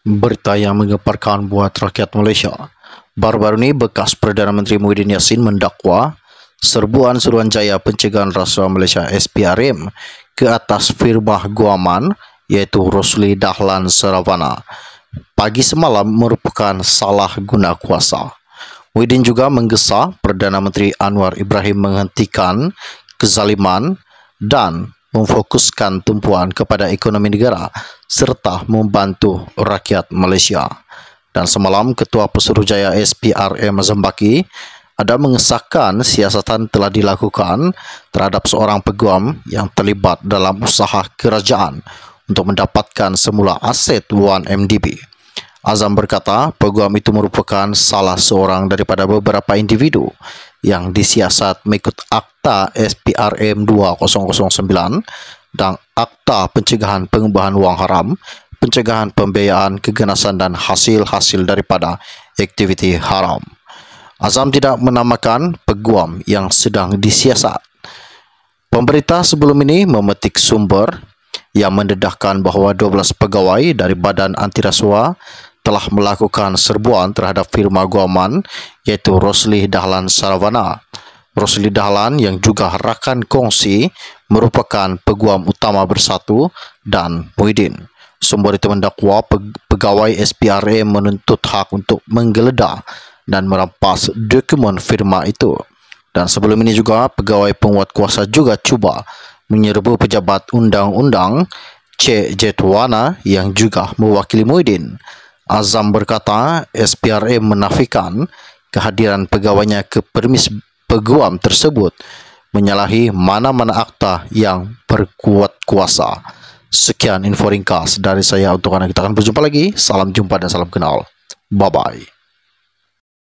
Berita yang mengeparkan buat rakyat Malaysia. Baru-baru ini bekas Perdana Menteri Muhyiddin Yassin mendakwa serbuan seruan Suruhanjaya Pencegahan Rasuah Malaysia SPRM ke atas firmah guaman iaitu Rosli Dahlan Saravana pagi semalam merupakan salah guna kuasa. Muhyiddin juga menggesa Perdana Menteri Anwar Ibrahim menghentikan kezaliman dan memfokuskan tumpuan kepada ekonomi negara serta membantu rakyat Malaysia. Dan semalam Ketua Pesuruhjaya SPRM Zembaki ada mengesahkan siasatan telah dilakukan terhadap seorang peguam yang terlibat dalam usaha kerajaan untuk mendapatkan semula aset 1MDB. Azam berkata peguam itu merupakan salah seorang daripada beberapa individu yang disiasat mengikut Akta SPRM 2009 dan Akta Pencegahan Pengubahan Wang Haram, Pencegahan Pembiayaan Keganasan dan Hasil-Hasil Daripada Aktiviti Haram. Azam tidak menamakan peguam yang sedang disiasat. Pemerintah sebelum ini memetik sumber yang mendedahkan bahawa 12 pegawai dari Badan Antirasuah telah melakukan serbuan terhadap firma guaman iaitu Rosli Dahlan Saravana. Rosli Dahlan yang juga rakan kongsi merupakan peguam utama bersatu dan Muhyiddin. Sumber itu mendakwa pegawai SPRA menuntut hak untuk menggeledah dan merampas dokumen firma itu. Dan sebelum ini juga pegawai penguat kuasa juga cuba menyerbu pejabat undang-undang Cik Jetwana yang juga mewakili Muhyiddin. Azam berkata SPRM menafikan kehadiran pegawainya ke permis peguam tersebut menyalahi mana-mana akta yang berkuat kuasa. Sekian info ringkas dari saya untuk anda. Kita akan berjumpa lagi. Salam jumpa dan salam kenal. Bye-bye.